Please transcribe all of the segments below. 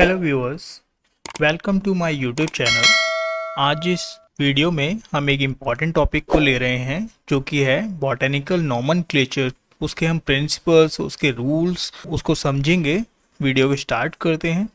hello viewers welcome to my YouTube channel आज इस video में हम एक इम्पॉर्टेंट टॉपिक को ले रहे हैं जो कि है बॉटेनिकल नॉमन क्लेचर उसके हम प्रिंसिपल्स उसके रूल्स उसको समझेंगे वीडियो को स्टार्ट करते हैं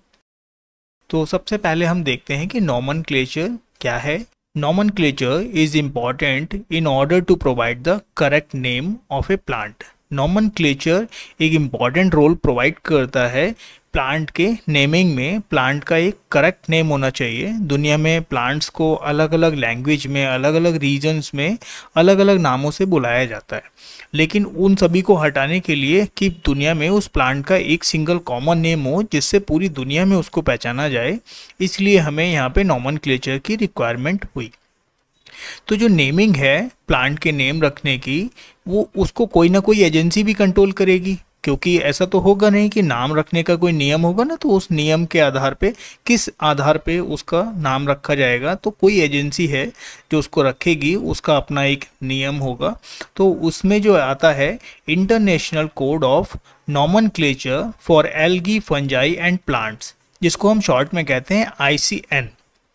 तो सबसे पहले हम देखते हैं कि नॉमन क्लेचर क्या है nomenclature is important in order to provide the correct name of a plant नॉमन एक इम्पॉर्टेंट रोल प्रोवाइड करता है प्लांट के नेमिंग में प्लांट का एक करेक्ट नेम होना चाहिए दुनिया में प्लांट्स को अलग अलग लैंग्वेज में अलग अलग रीजन्स में अलग अलग नामों से बुलाया जाता है लेकिन उन सभी को हटाने के लिए कि दुनिया में उस प्लांट का एक सिंगल कॉमन नेम हो जिससे पूरी दुनिया में उसको पहचाना जाए इसलिए हमें यहाँ पे नॉमन की रिक्वायरमेंट हुई तो जो नेमिंग है प्लांट के नेम रखने की वो उसको कोई ना कोई एजेंसी भी कंट्रोल करेगी क्योंकि ऐसा तो होगा नहीं कि नाम रखने का कोई नियम होगा ना तो उस नियम के आधार पे किस आधार पे उसका नाम रखा जाएगा तो कोई एजेंसी है जो उसको रखेगी उसका अपना एक नियम होगा तो उसमें जो आता है इंटरनेशनल कोड ऑफ नॉमन for algae fungi and plants जिसको हम शॉर्ट में कहते हैं आई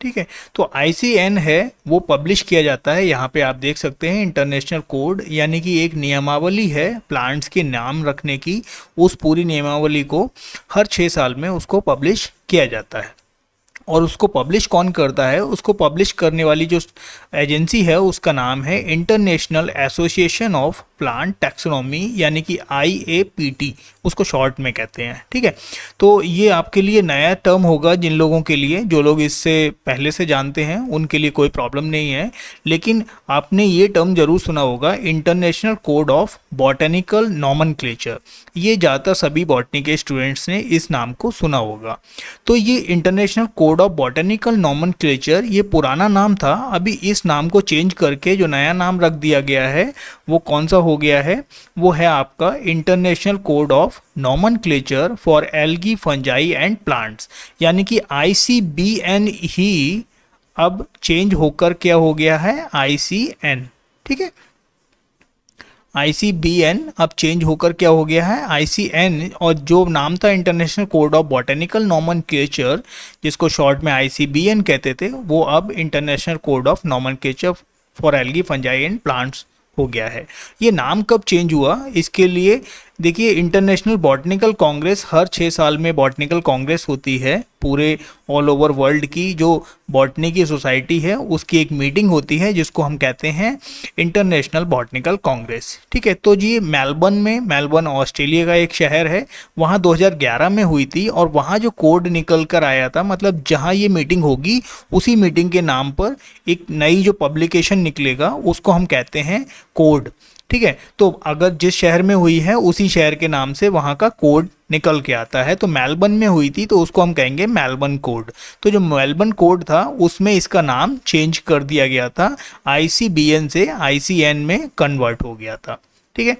ठीक है तो आई है वो पब्लिश किया जाता है यहाँ पे आप देख सकते हैं इंटरनेशनल कोड यानी कि एक नियमावली है प्लांट्स के नाम रखने की उस पूरी नियमावली को हर छः साल में उसको पब्लिश किया जाता है और उसको पब्लिश कौन करता है उसको पब्लिश करने वाली जो एजेंसी है उसका नाम है international association of plant taxonomy यानी कि आई उसको शॉर्ट में कहते हैं ठीक है तो ये आपके लिए नया टर्म होगा जिन लोगों के लिए जो लोग इससे पहले से जानते हैं उनके लिए कोई प्रॉब्लम नहीं है लेकिन आपने ये टर्म जरूर सुना होगा इंटरनेशनल कोड ऑफ बॉटेनिकल नॉमन ये ज़्यादातर सभी बॉटनी के स्टूडेंट्स ने इस नाम को सुना होगा तो ये इंटरनेशनल कोड ऑफ बॉटेनिकल नॉमन ये पुराना नाम था अभी इस नाम को चेंज करके जो नया नाम रख दिया गया है वो कौन सा हो गया है वो है आपका international code of nomenclature for algae fungi and plants यानी कि आई ही अब चेंज होकर क्या हो गया है आई ठीक है आईसीबीएन अब चेंज होकर क्या हो गया है आईसीएन और जो नाम था इंटरनेशनल कोड ऑफ बॉटेनिकल नॉमन जिसको शॉर्ट में आईसीबीएन कहते थे वो अब इंटरनेशनल कोड ऑफ नॉमन for algae fungi and plants हो गया है ये नाम कब चेंज हुआ इसके लिए देखिए इंटरनेशनल बॉटनिकल कांग्रेस हर छः साल में बॉटनिकल कांग्रेस होती है पूरे ऑल ओवर वर्ल्ड की जो बॉटनी की सोसाइटी है उसकी एक मीटिंग होती है जिसको हम कहते हैं इंटरनेशनल बॉटनिकल कांग्रेस ठीक है तो जी मेलबर्न में मेलबर्न ऑस्ट्रेलिया का एक शहर है वहाँ 2011 में हुई थी और वहाँ जो कोड निकल कर आया था मतलब जहाँ ये मीटिंग होगी उसी मीटिंग के नाम पर एक नई जो पब्लिकेशन निकलेगा उसको हम कहते हैं कोड ठीक है तो अगर जिस शहर में हुई है उसी शहर के नाम से वहाँ का कोड निकल के आता है तो मेलबर्न में हुई थी तो उसको हम कहेंगे मेलबर्न कोड तो जो मेलबर्न कोड था उसमें इसका नाम चेंज कर दिया गया था आईसीबीएन से आईसीएन में कन्वर्ट हो गया था ठीक है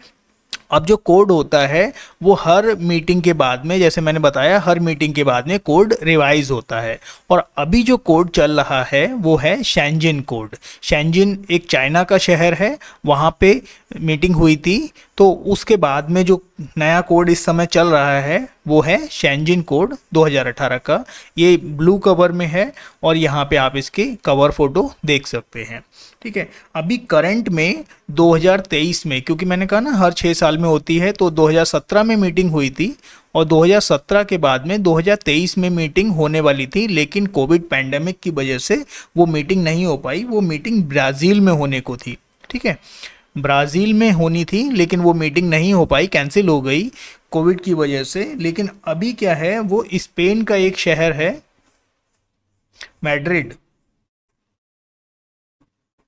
अब जो कोड होता है वो हर मीटिंग के बाद में जैसे मैंने बताया हर मीटिंग के बाद में कोड रिवाइज होता है और अभी जो कोड चल रहा है वो है शैंजिन कोड शैंजिन एक चाइना का शहर है वहाँ पे मीटिंग हुई थी तो उसके बाद में जो नया कोड इस समय चल रहा है वो है शैनजिन कोड 2018 का ये ब्लू कवर में है और यहाँ पे आप इसके कवर फोटो देख सकते हैं ठीक है अभी करंट में 2023 में क्योंकि मैंने कहा ना हर छः साल में होती है तो 2017 में मीटिंग हुई थी और 2017 के बाद में 2023 में मीटिंग होने वाली थी लेकिन कोविड पैंडमिक की वजह से वो मीटिंग नहीं हो पाई वो मीटिंग ब्राज़ील में होने को थी ठीक है ब्राज़ील में होनी थी लेकिन वो मीटिंग नहीं हो पाई कैंसिल हो गई कोविड की वजह से लेकिन अभी क्या है वो स्पेन का एक शहर है मैड्रिड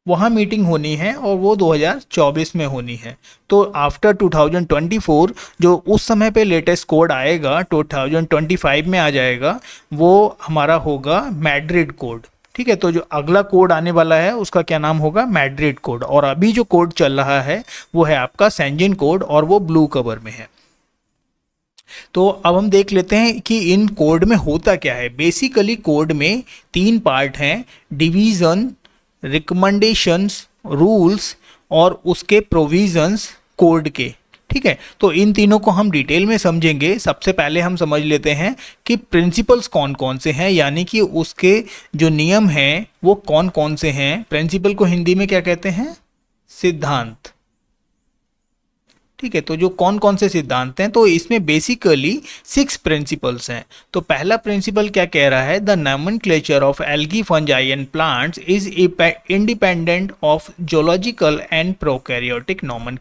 वहाँ मीटिंग होनी है और वो 2024 में होनी है तो आफ्टर 2024 जो उस समय पे लेटेस्ट कोड आएगा 2025 में आ जाएगा वो हमारा होगा मैड्रिड कोड ठीक है तो जो अगला कोड आने वाला है उसका क्या नाम होगा मैड्रिड कोड और अभी जो कोड चल रहा है वो है आपका सेंजिन कोड और वो ब्लू कवर में है तो अब हम देख लेते हैं कि इन कोड में होता क्या है बेसिकली कोड में तीन पार्ट हैं डिवीज़न रिकमेंडेशंस रूल्स और उसके प्रोविजंस कोड के ठीक है तो इन तीनों को हम डिटेल में समझेंगे सबसे पहले हम समझ लेते हैं कि प्रिंसिपल्स कौन कौन से हैं यानी कि उसके जो नियम हैं वो कौन कौन से हैं प्रिंसिपल को हिंदी में क्या कहते हैं सिद्धांत ठीक है तो जो कौन कौन से सिद्धांत हैं तो इसमें बेसिकली सिक्स प्रिंसिपल्स हैं तो पहला प्रिंसिपल क्या कह रहा है the nomenclature of algae fungi and plants is independent of zoological and prokaryotic नॉमन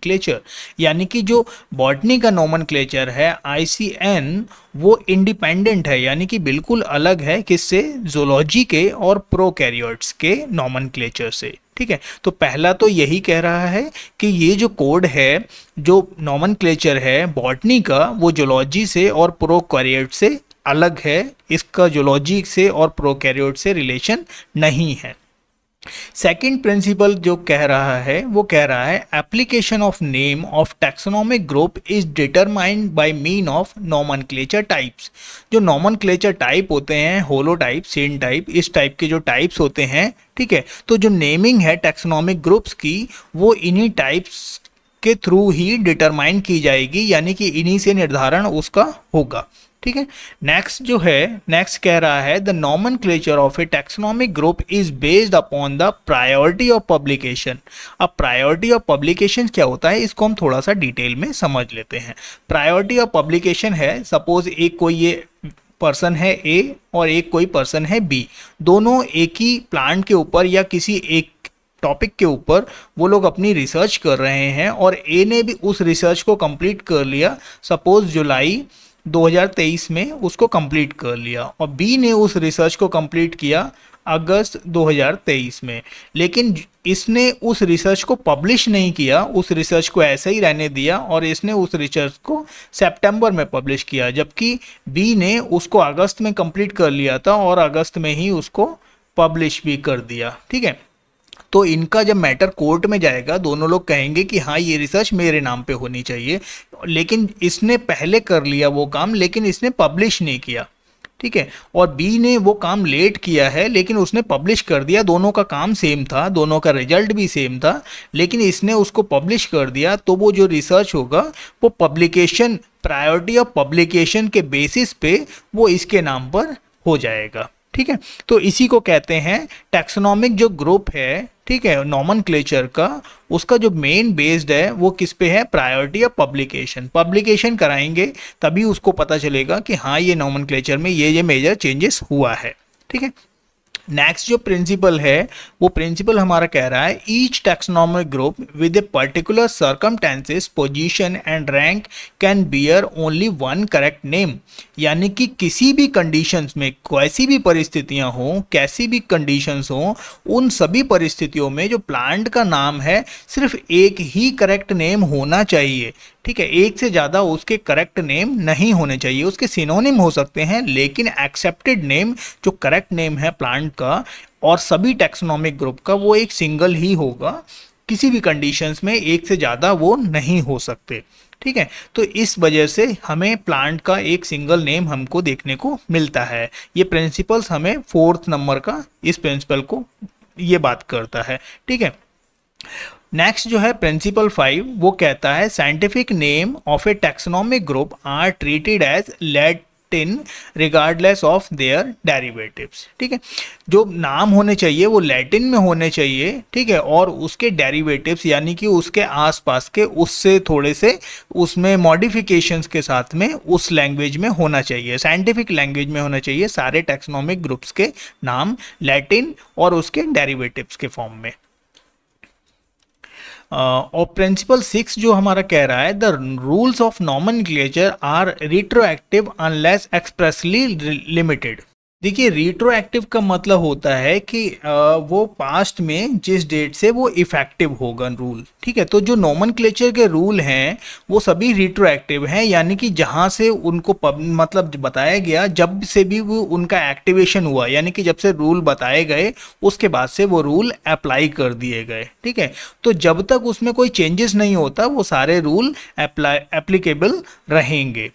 यानी कि जो बॉटनी का नॉमन है आई वो इंडिपेंडेंट है यानी कि बिल्कुल अलग है किससे जोलॉजी के और प्रोकैरियोट्स के नॉमन से ठीक है तो पहला तो यही कह रहा है कि ये जो कोड है जो नॉमन है बॉटनी का वो जोलॉजी से और प्रो से अलग है इसका जोलॉजी से और प्रोकैरियोट से रिलेशन नहीं है सेकेंड प्रिंसिपल जो कह रहा है वो कह रहा है application of name of taxonomic group is determined by mean of नॉमन टाइप्स जो नॉमन टाइप होते हैं holotype syntype isotype के जो टाइप्स होते हैं ठीक है तो जो नेमिंग है टैक्सोनॉमिक ग्रुप्स की वो इन्हीं टाइप्स के थ्रू ही डिटरमाइन की जाएगी यानी कि इन्हीं से निर्धारण उसका होगा ठीक है नेक्स्ट जो है नेक्स्ट कह रहा है the nomenclature of a taxonomic group is based upon the priority of publication अब प्रायोरिटी ऑफ पब्लिकेशन क्या होता है इसको हम थोड़ा सा डिटेल में समझ लेते हैं प्रायोरिटी ऑफ पब्लिकेशन है सपोज एक कोई ये पर्सन है ए और एक कोई पर्सन है बी दोनों एक ही प्लांट के ऊपर या किसी एक टॉपिक के ऊपर वो लोग अपनी रिसर्च कर रहे हैं और ए ने भी उस रिसर्च को कंप्लीट कर लिया सपोज जुलाई 2023 में उसको कंप्लीट कर लिया और बी ने उस रिसर्च को कंप्लीट किया अगस्त 2023 में लेकिन इसने उस रिसर्च को पब्लिश नहीं किया उस रिसर्च को ऐसे ही रहने दिया और इसने उस रिसर्च को सितंबर में पब्लिश किया जबकि बी ने उसको अगस्त में कंप्लीट कर लिया था और अगस्त में ही उसको पब्लिश भी कर दिया ठीक है तो इनका जब मैटर कोर्ट में जाएगा दोनों लोग कहेंगे कि हाँ ये रिसर्च मेरे नाम पे होनी चाहिए लेकिन इसने पहले कर लिया वो काम लेकिन इसने पब्लिश नहीं किया ठीक है और बी ने वो काम लेट किया है लेकिन उसने पब्लिश कर दिया दोनों का काम सेम था दोनों का रिजल्ट भी सेम था लेकिन इसने उसको पब्लिश कर दिया तो वो जो रिसर्च होगा वो पब्लिकेशन प्रायोरिटी ऑफ पब्लिकेशन के बेसिस पे वो इसके नाम पर हो जाएगा ठीक है तो इसी को कहते हैं टैक्सोनॉमिक जो ग्रुप है ठीक है नॉमन क्लेचर का उसका जो मेन बेस्ड है वो किस पे है प्रायोरिटी ऑफ पब्लिकेशन पब्लिकेशन कराएंगे तभी उसको पता चलेगा कि हाँ ये नॉमन क्लेचर में ये ये मेजर चेंजेस हुआ है ठीक है नेक्स्ट जो प्रिंसिपल है वो प्रिंसिपल हमारा कह रहा है each taxonomic group with a particular circumstances position and rank can bear only one correct name यानी कि किसी भी कंडीशंस में कैसी भी परिस्थितियां हों कैसी भी कंडीशंस हों उन सभी परिस्थितियों में जो प्लांट का नाम है सिर्फ एक ही करेक्ट नेम होना चाहिए ठीक है एक से ज़्यादा उसके करेक्ट नेम नहीं होने चाहिए उसके सिनोनिम हो सकते हैं लेकिन एक्सेप्टेड नेम जो करेक्ट नेम है प्लांट का और सभी टेक्सोनॉमिक ग्रुप का वो एक सिंगल ही होगा किसी भी कंडीशंस में एक से ज़्यादा वो नहीं हो सकते ठीक है तो इस वजह से हमें प्लांट का एक सिंगल नेम हमको देखने को मिलता है ये प्रिंसिपल्स हमें फोर्थ नंबर का इस प्रिंसिपल को ये बात करता है ठीक है नेक्स्ट जो है प्रिंसिपल फाइव वो कहता है scientific name of a taxonomic group are treated as let Latin regardless of their derivatives ठीक है जो नाम होने चाहिए वो लैटिन में होने चाहिए ठीक है और उसके डेरिवेटिव्स यानी कि उसके आस पास के उससे थोड़े से उसमें मॉडिफिकेशन के साथ में उस लैंग्वेज में होना चाहिए साइंटिफिक लैंग्वेज में होना चाहिए सारे टेक्सनॉमिक ग्रुप्स के नाम लैटिन और उसके डेरिवेटिव्स के फॉर्म में और प्रिंसिपल सिक्स जो हमारा कह रहा है the rules of nomenclature are retroactive unless expressly limited देखिए रिट्रोएक्टिव का मतलब होता है कि वो पास्ट में जिस डेट से वो इफेक्टिव होगा रूल ठीक है तो जो नॉमन के रूल हैं वो सभी रिट्रोएक्टिव हैं यानी कि जहाँ से उनको पब, मतलब बताया गया जब से भी वो उनका एक्टिवेशन हुआ यानी कि जब से रूल बताए गए उसके बाद से वो रूल अप्लाई कर दिए गए ठीक है तो जब तक उसमें कोई चेंजेस नहीं होता वो सारे रूल अप्लाई एप्लीकेबल रहेंगे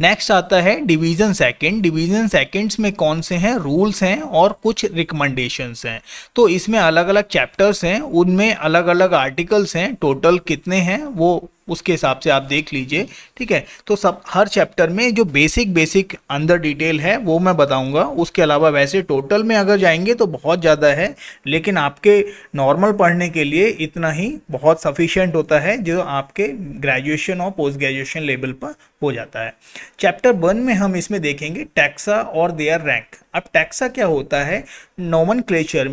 नेक्स्ट आता है डिवीजन सेकंड डिवीजन सेकंड्स में कौन से हैं रूल्स हैं और कुछ रिकमेंडेशंस हैं तो इसमें अलग अलग चैप्टर्स हैं उनमें अलग अलग आर्टिकल्स हैं टोटल कितने हैं वो उसके हिसाब से आप देख लीजिए ठीक है तो सब हर चैप्टर में जो बेसिक बेसिक अंदर डिटेल है वो मैं बताऊंगा उसके अलावा वैसे टोटल में अगर जाएंगे तो बहुत ज़्यादा है लेकिन आपके नॉर्मल पढ़ने के लिए इतना ही बहुत सफिशियंट होता है जो आपके ग्रेजुएशन और पोस्ट ग्रेजुएशन लेवल पर हो जाता है चैप्टर वन में हम इसमें देखेंगे टैक्सा और देयर रैंक अब टैक्सा क्या होता है नॉमन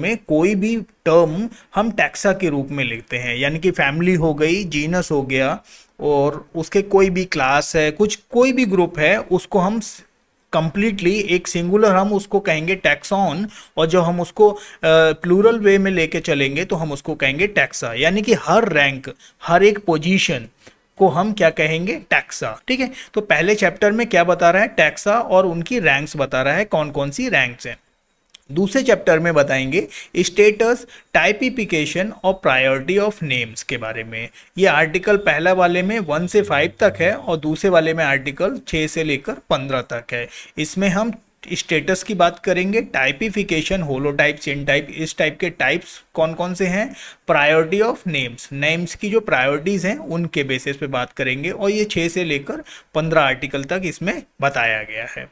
में कोई भी टर्म हम टैक्सा के रूप में लिखते हैं यानी कि फैमिली हो गई जीनस हो गया और उसके कोई भी क्लास है कुछ कोई भी ग्रुप है उसको हम कंप्लीटली एक सिंगुलर हम उसको कहेंगे टैक्सॉन और जब हम उसको प्लूरल वे में लेके चलेंगे तो हम उसको कहेंगे टैक्सा यानी कि हर रैंक हर एक पोजीशन को हम क्या कहेंगे टैक्सा ठीक है तो पहले चैप्टर में क्या बता रहा है टैक्सा और उनकी रैंक्स बता रहा है कौन कौन सी रैंक्स हैं दूसरे चैप्टर में बताएंगे स्टेटस टाइपिफिकेशन और प्रायोरिटी ऑफ नेम्स के बारे में ये आर्टिकल पहला वाले में वन से फाइव तक है और दूसरे वाले में आर्टिकल छः से लेकर पंद्रह तक है इसमें हम स्टेटस की बात करेंगे typification holotype syntype isotype के टाइप्स कौन कौन से हैं प्रायोरिटी ऑफ नेम्स नेम्स की जो प्रायोरिटीज़ हैं उनके बेसिस पे बात करेंगे और ये छः से लेकर पंद्रह आर्टिकल तक इसमें बताया गया है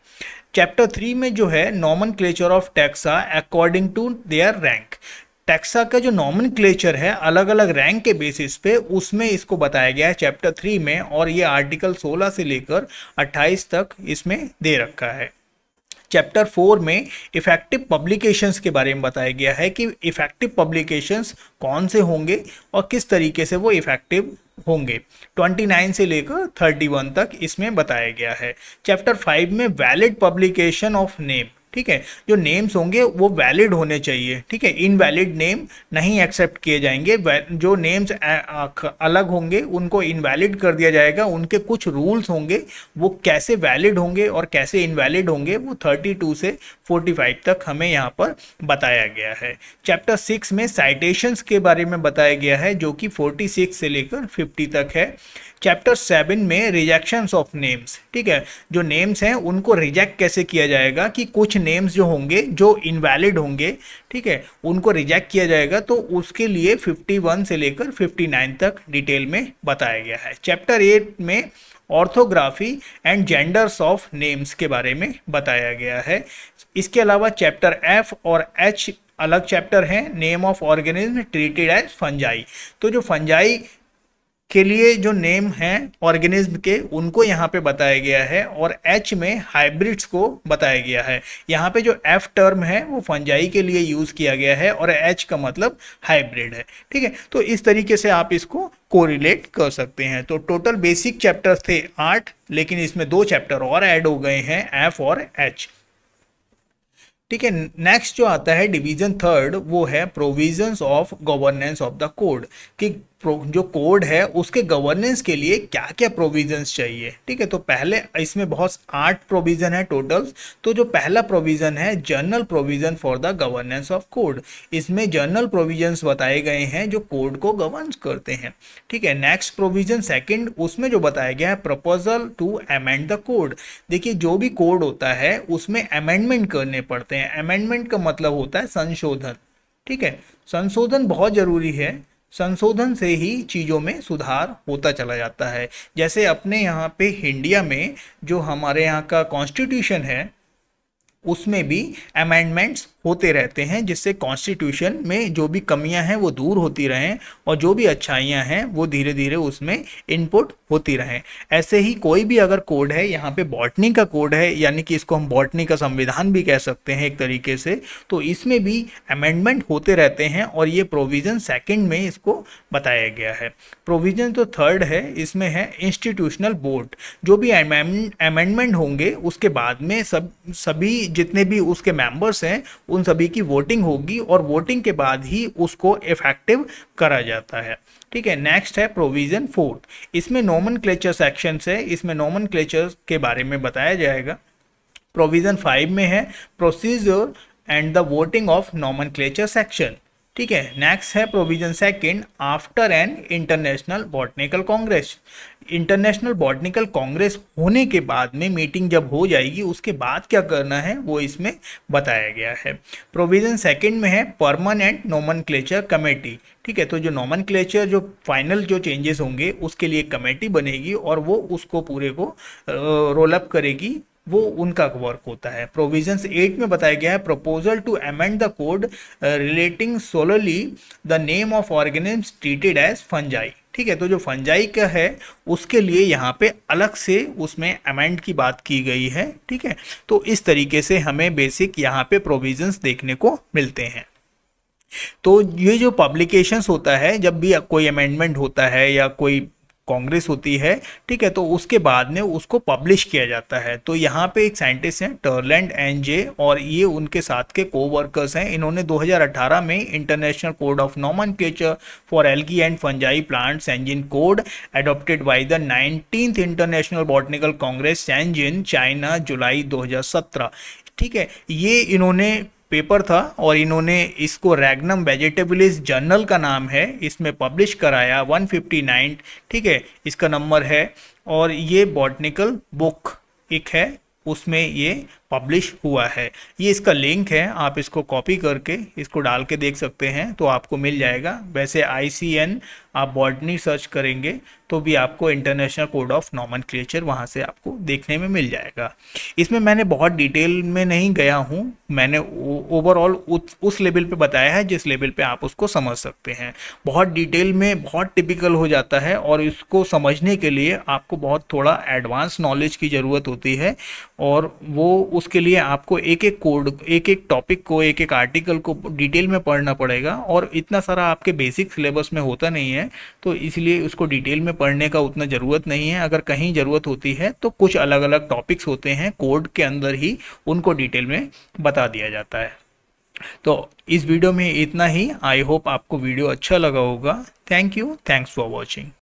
चैप्टर थ्री में जो है nomenclature of taxa according to their rank taxa का जो नॉमन क्लेचर है अलग अलग रैंक के बेसिस पे उसमें इसको बताया गया है चैप्टर थ्री में और ये आर्टिकल 16 से लेकर 28 तक इसमें दे रखा है चैप्टर फोर में इफेक्टिव पब्लिकेशंस के बारे में बताया गया है कि इफेक्टिव पब्लिकेशंस कौन से होंगे और किस तरीके से वो इफेक्टिव होंगे 29 से लेकर 31 तक इसमें बताया गया है चैप्टर फाइव में वैलिड पब्लिकेशन ऑफ नेम ठीक है जो नेम्स होंगे वो वैलिड होने चाहिए ठीक है इनवैलिड नेम नहीं एक्सेप्ट किए जाएंगे जो नेम्स अलग होंगे उनको इनवैलिड कर दिया जाएगा उनके कुछ रूल्स होंगे वो कैसे वैलिड होंगे और कैसे इनवैलिड होंगे वो 32 से 45 तक हमें यहाँ पर बताया गया है चैप्टर सिक्स में साइटेशंस के बारे में बताया गया है जो कि फोर्टी से लेकर फिफ्टी तक है चैप्टर सेवन में रिजेक्शंस ऑफ नेम्स ठीक है जो नेम्स हैं उनको रिजेक्ट कैसे किया जाएगा कि कुछ नेम्स जो होंगे जो इनवैलिड होंगे ठीक है उनको रिजेक्ट किया जाएगा तो उसके लिए 51 से लेकर 59 तक डिटेल में बताया गया है चैप्टर एट में orthography and genders of names के बारे में बताया गया है इसके अलावा चैप्टर एफ और एच अलग चैप्टर हैं name of organism treated as fungi तो जो फंजाई के लिए जो नेम है ऑर्गेनिज्म के उनको यहाँ पे बताया गया है और एच में हाइब्रिड्स को बताया गया है यहाँ पे जो एफ टर्म है वो फंजाई के लिए यूज़ किया गया है और एच का मतलब हाइब्रिड है ठीक है तो इस तरीके से आप इसको कोरिलेट कर सकते हैं तो टोटल बेसिक चैप्टर्स थे आठ लेकिन इसमें दो चैप्टर और ऐड हो गए हैं एफ और एच ठीक है नेक्स्ट जो आता है डिवीजन थर्ड वो है provisions of governance of the code कि जो कोड है उसके गवर्नेंस के लिए क्या क्या प्रोविजंस चाहिए ठीक है तो पहले इसमें बहुत आठ प्रोविज़न है टोटल्स तो जो पहला प्रोविज़न है general provision for the governance of code इसमें जर्नल प्रोविजंस बताए गए हैं जो कोड को गवर्न करते हैं ठीक है नेक्स्ट प्रोविज़न सेकेंड उसमें जो बताया गया है proposal to amend the code देखिए जो भी कोड होता है उसमें अमेंडमेंट करने पड़ते हैं अमेंडमेंट का मतलब होता है संशोधन ठीक है संशोधन बहुत ज़रूरी है संशोधन से ही चीज़ों में सुधार होता चला जाता है जैसे अपने यहाँ पे इंडिया में जो हमारे यहाँ का कॉन्स्टिट्यूशन है उसमें भी अमेंडमेंट्स होते रहते हैं जिससे कॉन्स्टिट्यूशन में जो भी कमियां हैं वो दूर होती रहें और जो भी अच्छाइयां हैं वो धीरे धीरे उसमें इनपुट होती रहें ऐसे ही कोई भी अगर कोड है यहाँ पे बॉटनी का कोड है यानी कि इसको हम बॉटनी का संविधान भी कह सकते हैं एक तरीके से तो इसमें भी अमेंडमेंट होते रहते हैं और ये प्रोविज़न सेकेंड में इसको बताया गया है प्रोविज़न तो थर्ड है इसमें है इंस्टीट्यूशनल बोर्ड जो भी अमेंडमेंट होंगे उसके बाद में सब सभी जितने भी उसके मेंबर्स हैं उन सभी की वोटिंग होगी और वोटिंग के बाद ही उसको इफेक्टिव करा जाता है ठीक है नेक्स्ट है प्रोविज़न फोर्थ इसमें नॉमन क्लेचर सेक्शन है इसमें नॉमन क्लेचर के बारे में बताया जाएगा प्रोविज़न फाइव में है procedure and the voting of nomenclature section ठीक है नेक्स्ट है provision second after an international botanical congress international botanical congress होने के बाद में मीटिंग जब हो जाएगी उसके बाद क्या करना है वो इसमें बताया गया है प्रोविजन सेकंड में है परमानेंट नोमन कमेटी ठीक है तो जो नॉमन जो फाइनल जो चेंजेस होंगे उसके लिए कमेटी बनेगी और वो उसको पूरे को रोलअप करेगी वो उनका वर्क होता है प्रोविजन एट में बताया गया है proposal to amend the code relating solely the name of organisms treated as fungi ठीक है तो जो फंजाई का है उसके लिए यहाँ पे अलग से उसमें अमेंड की बात की गई है ठीक है तो इस तरीके से हमें बेसिक यहाँ पे प्रोविजंस देखने को मिलते हैं तो ये जो पब्लिकेशंस होता है जब भी कोई अमेंडमेंट होता है या कोई कांग्रेस होती है ठीक है तो उसके बाद में उसको पब्लिश किया जाता है तो यहाँ पे एक साइंटिस्ट हैं टर्लैंड एन जे और ये उनके साथ के को वर्कर्स हैं इन्होंने 2018 में international code of nomenclature for algae and fungi plants Shenzhen code adopted by the nineteen international botanical congress Shenzhen China जुलाई दो ठीक है ये इन्होंने पेपर था और इन्होंने इसको रैगनम वेजिटेबलिस जर्नल का नाम है इसमें पब्लिश कराया 159 ठीक है इसका नंबर है और ये बॉटनिकल बुक एक है उसमें ये पब्लिश हुआ है ये इसका लिंक है आप इसको कॉपी करके इसको डाल के देख सकते हैं तो आपको मिल जाएगा वैसे आई आप बॉडनी सर्च करेंगे तो भी आपको international code of nomenclature वहाँ से आपको देखने में मिल जाएगा इसमें मैंने बहुत डिटेल में नहीं गया हूँ मैंने ओवरऑल उस, लेवल पे बताया है जिस लेवल पे आप उसको समझ सकते हैं बहुत डिटेल में बहुत टिपिकल हो जाता है और इसको समझने के लिए आपको बहुत थोड़ा एडवांस नॉलेज की ज़रूरत होती है और वो उस उसके लिए आपको एक एक कोड एक एक टॉपिक को एक एक आर्टिकल को डिटेल में पढ़ना पड़ेगा और इतना सारा आपके बेसिक सिलेबस में होता नहीं है तो इसलिए उसको डिटेल में पढ़ने का उतना ज़रूरत नहीं है अगर कहीं ज़रूरत होती है तो कुछ अलग अलग टॉपिक्स होते हैं कोड के अंदर ही उनको डिटेल में बता दिया जाता है तो इस वीडियो में इतना ही आई होप आपको वीडियो अच्छा लगा होगा thank you thanks for watching